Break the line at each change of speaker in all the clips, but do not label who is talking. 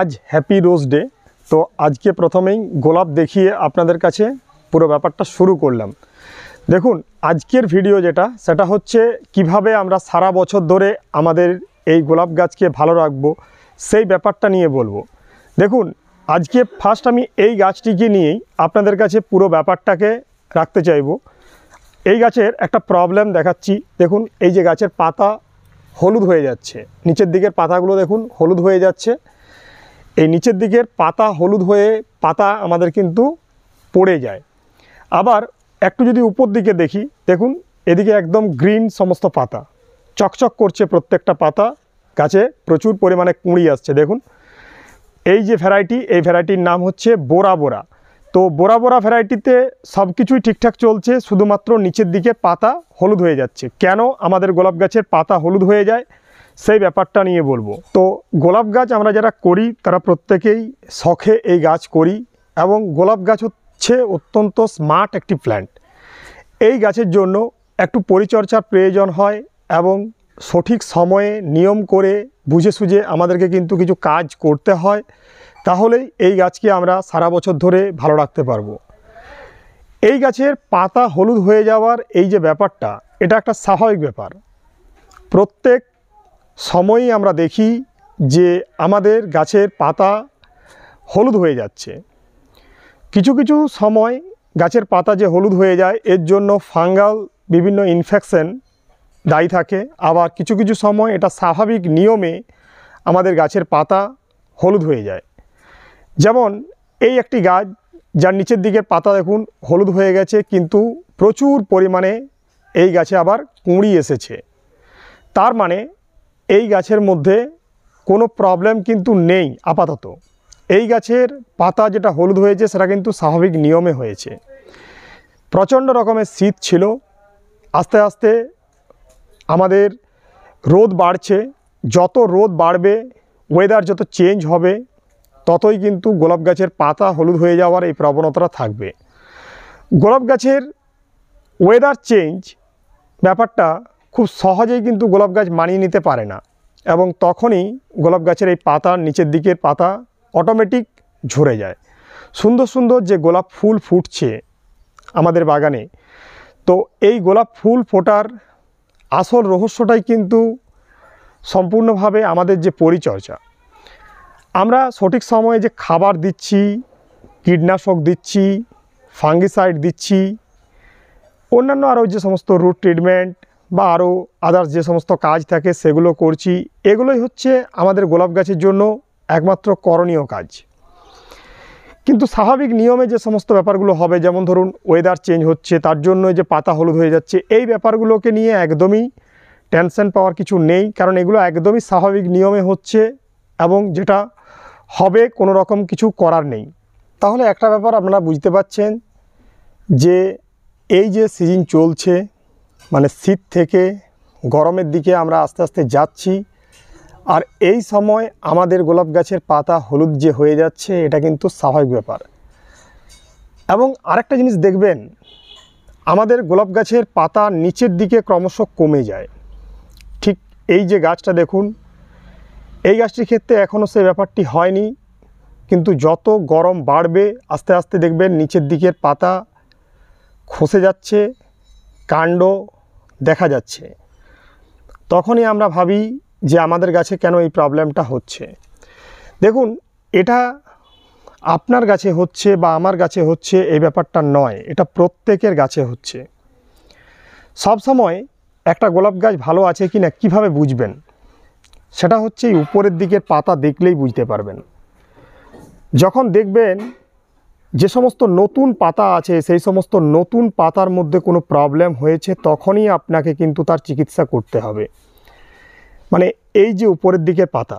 আজ happy rose day তো আজকে প্রথমেই গোলাপ দেখিয়ে আপনাদের কাছে পুরো ব্যাপারটা শুরু করলাম দেখুন আজকের ভিডিও যেটা সেটা হচ্ছে কিভাবে আমরা সারা বছর ধরে আমাদের এই গোলাপ গাছকে ভালো রাখবো সেই ব্যাপারটা নিয়ে বলবো দেখুন আজকে ফার্স্ট আমি এই গাছটিকে নিয়েই আপনাদের কাছে পুরো ব্যাপারটাকে রাখতে চাইব এই গাছের একটা প্রবলেম দেখাচ্ছি দেখুন এই যে গাছের পাতা হলুদ হয়ে যাচ্ছে নিচের দিকের পাতাগুলো দেখুন হলুদ হয়ে যাচ্ছে এই নিচের দিকের পাতা হলুদ হয়ে পাতা আমাদের কিন্তু পড়ে যায় আবার একটু যদি উপর দিকে দেখি দেখুন এদিকে একদম গ্রিন সমস্ত পাতা চকচক করছে প্রত্যেকটা পাতা গাছে প্রচুর পরিমাণে কুঁড়ি আসছে দেখুন এই যে ভ্যারাইটি এই ভ্যারাইটির নাম হচ্ছে বোরা বোরা তো বোরা বোরা ভ্যারাইটিতে সব কিছুই ঠিকঠাক চলছে শুধুমাত্র নিচের দিকে পাতা হলুদ হয়ে যাচ্ছে কেন আমাদের গোলাপ গাছের পাতা হলুদ হয়ে যায় সেই ব্যাপারটা নিয়ে বলবো তো গোলাপ গাছ আমরা যারা করি তারা প্রত্যেকেই শখে এই গাছ করি এবং গোলাপ গাছ হচ্ছে অত্যন্ত স্মার্ট একটি প্ল্যান্ট এই গাছের জন্য একটু পরিচর্যার প্রয়োজন হয় এবং সঠিক সময়ে নিয়ম করে বুঝে সুঝে আমাদেরকে কিন্তু কিছু কাজ করতে হয় তাহলেই এই গাছকে আমরা সারা বছর ধরে ভালো রাখতে পারবো এই গাছের পাতা হলুদ হয়ে যাওয়ার এই যে ব্যাপারটা এটা একটা স্বাভাবিক ব্যাপার প্রত্যেক সময়ই আমরা দেখি যে আমাদের গাছের পাতা হলুদ হয়ে যাচ্ছে কিছু কিছু সময় গাছের পাতা যে হলুদ হয়ে যায় এর জন্য ফাঙ্গাল বিভিন্ন ইনফেকশন দায়ী থাকে আবার কিছু কিছু সময় এটা স্বাভাবিক নিয়মে আমাদের গাছের পাতা হলুদ হয়ে যায় যেমন এই একটি গাছ যার নিচের দিকের পাতা দেখুন হলুদ হয়ে গেছে কিন্তু প্রচুর পরিমাণে এই গাছে আবার কুঁড়ি এসেছে তার মানে এই গাছের মধ্যে কোনো প্রবলেম কিন্তু নেই আপাতত এই গাছের পাতা যেটা হলুদ হয়েছে সেটা কিন্তু স্বাভাবিক নিয়মে হয়েছে প্রচণ্ড রকমের শীত ছিল আস্তে আস্তে আমাদের রোদ বাড়ছে যত রোদ বাড়বে ওয়েদার যত চেঞ্জ হবে ততই কিন্তু গোলাপ গাছের পাতা হলুদ হয়ে যাওয়ার এই প্রবণতাটা থাকবে গোলাপ গাছের ওয়েদার চেঞ্জ ব্যাপারটা খুব সহজেই কিন্তু গোলাপ গাছ মানিয়ে নিতে পারে না এবং তখনই গোলাপ গাছের এই পাতার নিচের দিকের পাতা অটোমেটিক ঝরে যায় সুন্দর সুন্দর যে গোলাপ ফুল ফুটছে আমাদের বাগানে তো এই গোলাপ ফুল ফোটার আসল রহস্যটাই কিন্তু সম্পূর্ণভাবে আমাদের যে পরিচর্যা আমরা সঠিক সময়ে যে খাবার দিচ্ছি কীটনাশক দিচ্ছি ফাঙ্গিসাইড দিচ্ছি অন্যান্য আরও যে সমস্ত রুট ট্রিটমেন্ট বা আরও আদার্স যে সমস্ত কাজ থাকে সেগুলো করছি এগুলোই হচ্ছে আমাদের গোলাপ গাছের জন্য একমাত্র করণীয় কাজ কিন্তু স্বাভাবিক নিয়মে যে সমস্ত ব্যাপারগুলো হবে যেমন ধরুন ওয়েদার চেঞ্জ হচ্ছে তার জন্য যে পাতা হলুদ হয়ে যাচ্ছে এই ব্যাপারগুলোকে নিয়ে একদমই টেনশন পাওয়ার কিছু নেই কারণ এগুলো একদমই স্বাভাবিক নিয়মে হচ্ছে এবং যেটা হবে কোনো রকম কিছু করার নেই তাহলে একটা ব্যাপার আপনারা বুঝতে পাচ্ছেন যে এই যে সিজন চলছে মানে শীত থেকে গরমের দিকে আমরা আস্তে আস্তে যাচ্ছি আর এই সময় আমাদের গোলাপ গাছের পাতা হলুদ যে হয়ে যাচ্ছে এটা কিন্তু স্বাভাবিক ব্যাপার এবং আরেকটা জিনিস দেখবেন আমাদের গোলাপ গাছের পাতা নিচের দিকে ক্রমশ কমে যায় ঠিক এই যে গাছটা দেখুন এই গাছটির ক্ষেত্রে এখনও সে ব্যাপারটি হয়নি কিন্তু যত গরম বাড়বে আস্তে আস্তে দেখবেন নিচের দিকের পাতা খসে যাচ্ছে কাণ্ড দেখা যাচ্ছে তখনই আমরা ভাবি যে আমাদের গাছে কেন এই প্রবলেমটা হচ্ছে দেখুন এটা আপনার গাছে হচ্ছে বা আমার গাছে হচ্ছে এই ব্যাপারটা নয় এটা প্রত্যেকের গাছে হচ্ছে সব সময় একটা গোলাপ গাছ ভালো আছে কি না কীভাবে বুঝবেন সেটা হচ্ছে উপরের দিকের পাতা দেখলেই বুঝতে পারবেন যখন দেখবেন যে সমস্ত নতুন পাতা আছে সেই সমস্ত নতুন পাতার মধ্যে কোনো প্রবলেম হয়েছে তখনই আপনাকে কিন্তু তার চিকিৎসা করতে হবে মানে এই যে উপরের দিকের পাতা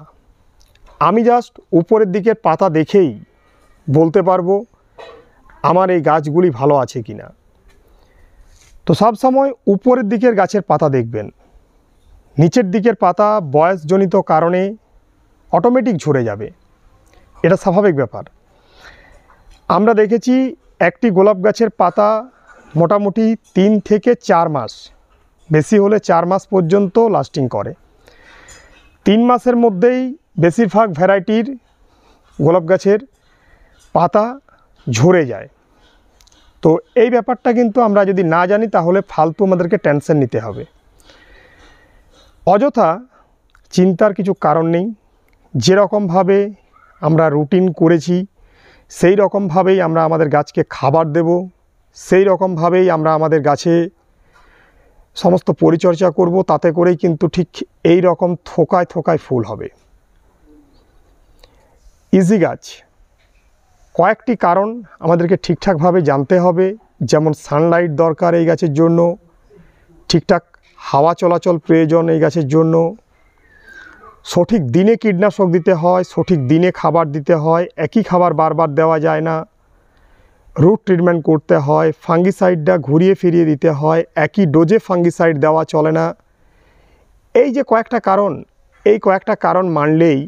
আমি জাস্ট উপরের দিকের পাতা দেখেই বলতে পারবো আমার এই গাছগুলি ভালো আছে কি না তো সবসময় উপরের দিকের গাছের পাতা দেখবেন নিচের দিকের পাতা বয়সজনিত কারণে অটোমেটিক ঝরে যাবে এটা স্বাভাবিক ব্যাপার আমরা দেখেছি একটি গোলাপ গাছের পাতা মোটামুটি তিন থেকে চার মাস বেশি হলে চার মাস পর্যন্ত লাস্টিং করে তিন মাসের মধ্যেই বেশিরভাগ ভ্যারাইটির গোলাপ গাছের পাতা ঝরে যায় তো এই ব্যাপারটা কিন্তু আমরা যদি না জানি তাহলে ফালতু আমাদেরকে টেনশন নিতে হবে অযথা চিন্তার কিছু কারণ নেই যেরকমভাবে আমরা রুটিন করেছি সেই রকমভাবেই আমরা আমাদের গাছকে খাবার দেব সেই রকমভাবেই আমরা আমাদের গাছে সমস্ত পরিচর্যা করব তাতে করেই কিন্তু ঠিক এই রকম থোকায় থোকায় ফুল হবে ইজি গাছ কয়েকটি কারণ আমাদেরকে ঠিকঠাকভাবে জানতে হবে যেমন সানলাইট দরকার এই গাছের জন্য ঠিকঠাক হাওয়া চলাচল প্রয়োজন এই গাছের জন্য সঠিক দিনে কীটনাশক দিতে হয় সঠিক দিনে খাবার দিতে হয় একই খাবার বারবার দেওয়া যায় না রুট ট্রিটমেন্ট করতে হয় ফাঙ্গিসাইডটা ঘুরিয়ে ফিরিয়ে দিতে হয় একই ডোজে ফাঙ্গিসাইড দেওয়া চলে না এই যে কয়েকটা কারণ এই কয়েকটা কারণ মানলেই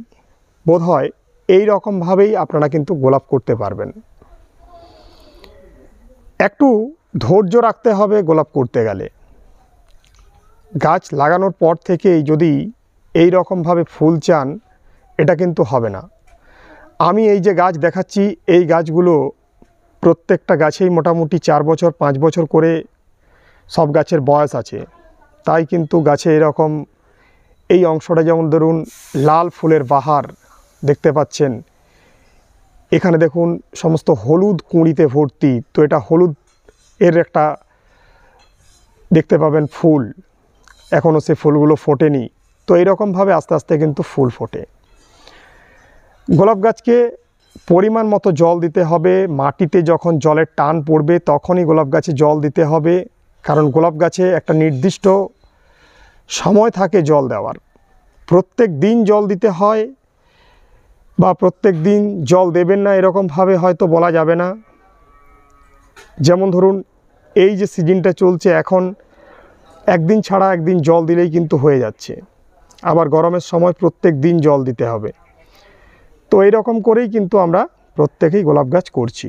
বোধ হয় এই রকমভাবেই আপনারা কিন্তু গোলাপ করতে পারবেন একটু ধৈর্য রাখতে হবে গোলাপ করতে গেলে গাছ লাগানোর পর থেকেই যদি এই রকমভাবে ফুল চান এটা কিন্তু হবে না আমি এই যে গাছ দেখাচ্ছি এই গাছগুলো প্রত্যেকটা গাছেই মোটামুটি চার বছর পাঁচ বছর করে সব গাছের বয়স আছে তাই কিন্তু গাছে এরকম এই অংশটা যেমন ধরুন লাল ফুলের বাহার দেখতে পাচ্ছেন এখানে দেখুন সমস্ত হলুদ কুঁড়িতে ভর্তি তো এটা হলুদ এর একটা দেখতে পাবেন ফুল এখনও সে ফুলগুলো ফোটেনি তো এইরকমভাবে আস্তে আস্তে কিন্তু ফুল ফোটে গোলাপ গাছকে পরিমাণ মতো জল দিতে হবে মাটিতে যখন জলের টান পড়বে তখনই গোলাপ গাছে জল দিতে হবে কারণ গোলাপ গাছে একটা নির্দিষ্ট সময় থাকে জল দেওয়ার প্রত্যেক দিন জল দিতে হয় বা প্রত্যেক দিন জল দেবেন না এরকমভাবে হয়তো বলা যাবে না যেমন ধরুন এই যে সিজনটা চলছে এখন একদিন ছাড়া একদিন জল দিলেই কিন্তু হয়ে যাচ্ছে আবার গরমের সময় প্রত্যেক দিন জল দিতে হবে তো এই রকম করেই কিন্তু আমরা প্রত্যেকেই গোলাপ গাছ করছি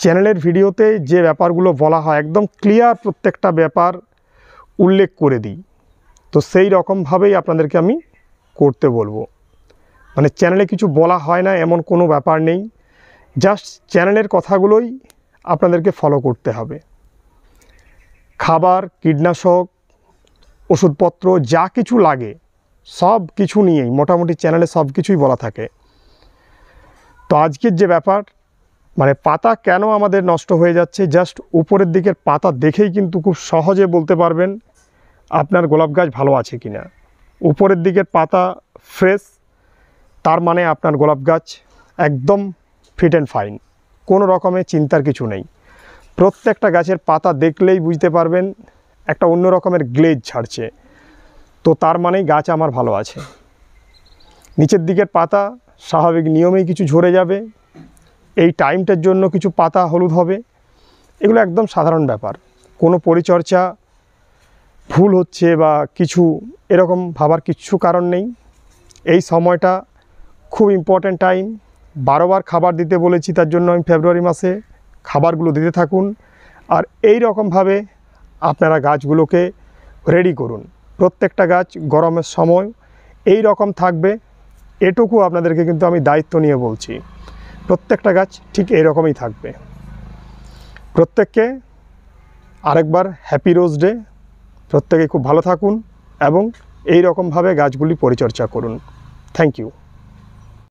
চ্যানেলের ভিডিওতে যে ব্যাপারগুলো বলা হয় একদম ক্লিয়ার প্রত্যেকটা ব্যাপার উল্লেখ করে দিই তো সেই রকমভাবেই আপনাদেরকে আমি করতে বলবো মানে চ্যানেলে কিছু বলা হয় না এমন কোনো ব্যাপার নেই জাস্ট চ্যানেলের কথাগুলোই আপনাদেরকে ফলো করতে হবে খাবার কীটনাশক ওষুধপত্র যা কিছু লাগে সব কিছু নিয়েই মোটামুটি চ্যানেলে সব কিছুই বলা থাকে তো আজকের যে ব্যাপার মানে পাতা কেন আমাদের নষ্ট হয়ে যাচ্ছে জাস্ট উপরের দিকের পাতা দেখেই কিন্তু খুব সহজে বলতে পারবেন আপনার গোলাপ গাছ ভালো আছে কি না উপরের দিকের পাতা ফ্রেশ তার মানে আপনার গোলাপ গাছ একদম ফিট অ্যান্ড ফাইন কোনো রকমের চিন্তার কিছু নেই প্রত্যেকটা গাছের পাতা দেখলেই বুঝতে পারবেন একটা অন্য রকমের গ্লেজ ছাড়ছে তো তার মানেই গাছ আমার ভালো আছে নিচের দিকের পাতা স্বাভাবিক নিয়মেই কিছু ঝরে যাবে এই টাইমটার জন্য কিছু পাতা হলুদ হবে এগুলো একদম সাধারণ ব্যাপার কোনো পরিচর্যা ভুল হচ্ছে বা কিছু এরকম ভাবার কিচ্ছু কারণ নেই এই সময়টা খুব ইম্পর্ট্যান্ট টাইম বারোবার খাবার দিতে বলেছি তার জন্য আমি ফেব্রুয়ারি মাসে খাবারগুলো দিতে থাকুন আর এই রকমভাবে আপনারা গাছগুলোকে রেডি করুন প্রত্যেকটা গাছ গরমের সময় এই রকম থাকবে এটুকু আপনাদেরকে কিন্তু আমি দায়িত্ব নিয়ে বলছি প্রত্যেকটা গাছ ঠিক এরকমই থাকবে প্রত্যেককে আরেকবার হ্যাপি রোজ ডে প্রত্যেকে খুব ভালো থাকুন এবং এই রকমভাবে গাছগুলি পরিচর্যা করুন থ্যাংক ইউ